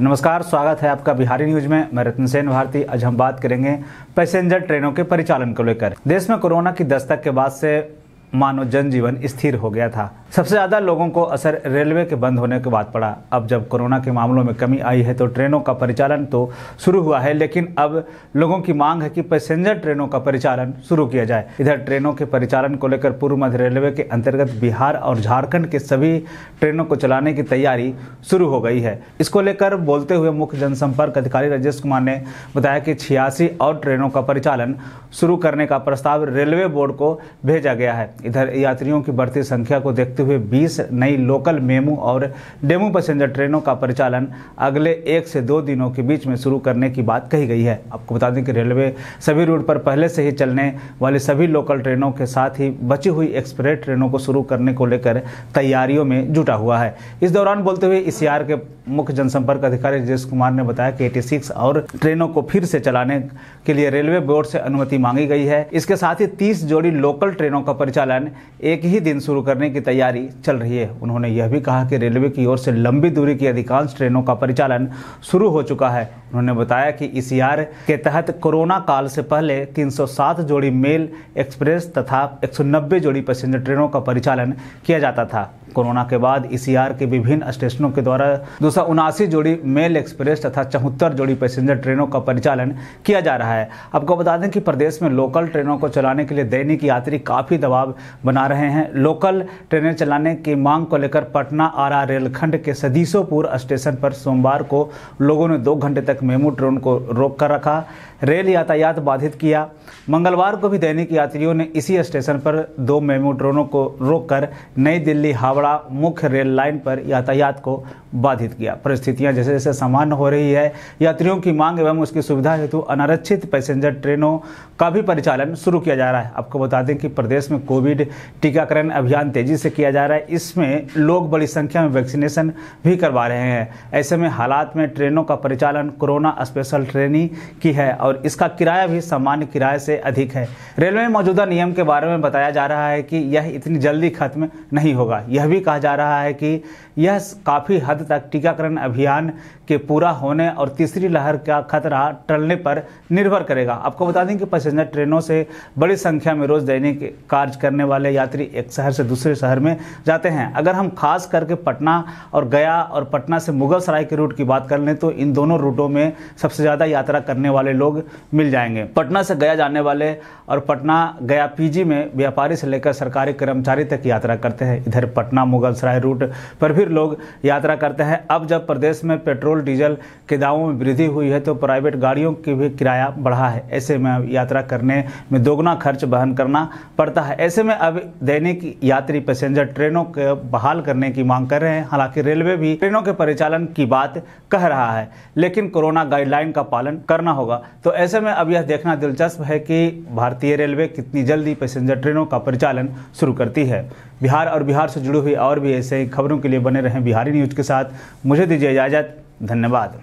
नमस्कार स्वागत है आपका बिहारी न्यूज में मैं रतन सेन भारती आज हम बात करेंगे पैसेंजर ट्रेनों के परिचालन को लेकर देश में कोरोना की दस्तक के बाद से मानो जनजीवन स्थिर हो गया था सबसे ज़्यादा लोगों को असर रेलवे के बंद होने के बाद पड़ा अब जब कोरोना के मामलों में कमी आई है तो ट्रेनों का परिचालन तो शुरू हुआ है लेकिन अब लोगों की मांग है कि पैसेंजर ट्रेनों का परिचालन शुरू किया जाए इधर ट्रेनों के परिचालन को लेकर पूर्व मध्य रेलवे के अंतर्गत बिहार और झारखंड के सभी ट्रेनों को चलाने की तैयारी शुरू हो गई है इसको लेकर बोलते हुए मुख्य जनसंपर्क अधिकारी राजेश कुमार ने बताया कि छियासी और ट्रेनों का परिचालन शुरू करने का प्रस्ताव रेलवे बोर्ड को भेजा गया है इधर यात्रियों की बढ़ती संख्या को देखते हुए 20 नई लोकल मेमू और डेमू पैसेंजर ट्रेनों का परिचालन अगले एक से दो दिनों के बीच में शुरू करने की बात कही गई है आपको बता दें कि रेलवे सभी रूट पर पहले से ही चलने वाली सभी लोकल ट्रेनों के साथ ही बची हुई एक्सप्रेस ट्रेनों को शुरू करने को लेकर तैयारियों में जुटा हुआ है इस दौरान बोलते हुए इस के मुख्य जनसंपर्क अधिकारी राजेश कुमार ने बताया कि एटी और ट्रेनों को फिर से चलाने के लिए रेलवे बोर्ड से अनुमति मांगी गई है इसके साथ ही 30 जोड़ी लोकल ट्रेनों का परिचालन संचालन एक ही दिन शुरू करने की तैयारी चल रही है उन्होंने यह भी कहा कि रेलवे की ओर से लंबी दूरी की अधिकांश ट्रेनों का परिचालन शुरू हो चुका है उन्होंने बताया कि ईसीआर के तहत कोरोना काल से पहले 307 जोड़ी मेल एक्सप्रेस तथा 190 जोड़ी पैसेंजर ट्रेनों का परिचालन किया जाता था कोरोना के बाद ईसीआर के विभिन्न स्टेशनों के द्वारा दो जोड़ी मेल एक्सप्रेस तथा चौहत्तर जोड़ी पैसेंजर ट्रेनों का परिचालन किया जा रहा है आपको बता दें कि प्रदेश में लोकल ट्रेनों को चलाने के लिए दैनिक यात्री काफ़ी दबाव बना रहे हैं लोकल ट्रेनें चलाने की मांग को लेकर पटना आरा रेलखंड के सदीसोपुर स्टेशन पर सोमवार को लोगों ने दो घंटे तक तक मेमू ट्रेन को रोक कर रखा रेल यातायात बाधित किया मंगलवार को भी दैनिक यात्रियों ने इसी स्टेशन पर दो मेमू ट्रेनों को रोककर नई दिल्ली हावड़ा मुख्य रेल लाइन पर यातायात को बाधित किया परिस्थितियां जैसे जैसे सामान्य हो रही है यात्रियों की मांग एवं उसकी सुविधा हेतु अनारक्षित पैसेंजर ट्रेनों का भी परिचालन शुरू किया जा रहा है आपको बता दें कि प्रदेश में कोविड टीकाकरण अभियान तेजी से किया जा रहा है इसमें लोग बड़ी संख्या में वैक्सीनेशन भी करवा रहे हैं ऐसे में हालात में ट्रेनों का परिचालन कोरोना स्पेशल ट्रेनी की है और इसका किराया भी सामान्य किराए से अधिक है रेलवे में मौजूदा नियम के बारे में बताया जा रहा है कि यह इतनी जल्दी खत्म नहीं होगा यह भी कहा जा रहा है कि यह काफ़ी हद तक टीकाकरण अभियान के पूरा होने और तीसरी लहर का खतरा टलने पर निर्भर करेगा आपको बता दें कि पैसेंजर ट्रेनों से बड़ी संख्या में रोज दैनिक कार्य करने वाले यात्री एक शहर से दूसरे शहर में जाते हैं अगर हम खास करके पटना और गया और पटना से मुगलसराय के रूट की बात कर लें तो इन दोनों रूटों में में सबसे ज़्यादा यात्रा करने वाले लोग मिल जाएंगे पटना से गया जाने वाले और पटना गया पीजी में व्यापारी से लेकर सरकारी कर्मचारी तक यात्रा करते हैं इधर पटना मुगल सराय रूट पर भी लोग यात्रा करते हैं अब जब प्रदेश में पेट्रोल डीजल के दामों में वृद्धि हुई है तो प्राइवेट गाड़ियों की भी किराया बढ़ा है ऐसे में यात्रा करने में दोगुना खर्च वहन करना पड़ता है ऐसे में अब दैनिक यात्री पैसेंजर ट्रेनों को बहाल करने की मांग कर रहे हैं हालांकि रेलवे भी ट्रेनों के परिचालन की बात कह रहा है लेकिन कोरोना कोरोना गाइडलाइन का पालन करना होगा तो ऐसे में अब यह देखना दिलचस्प है कि भारतीय रेलवे कितनी जल्दी पैसेंजर ट्रेनों का परिचालन शुरू करती है बिहार और बिहार से जुड़ी हुई और भी ऐसे खबरों के लिए बने रहें बिहारी न्यूज़ के साथ मुझे दीजिए इजाज़त धन्यवाद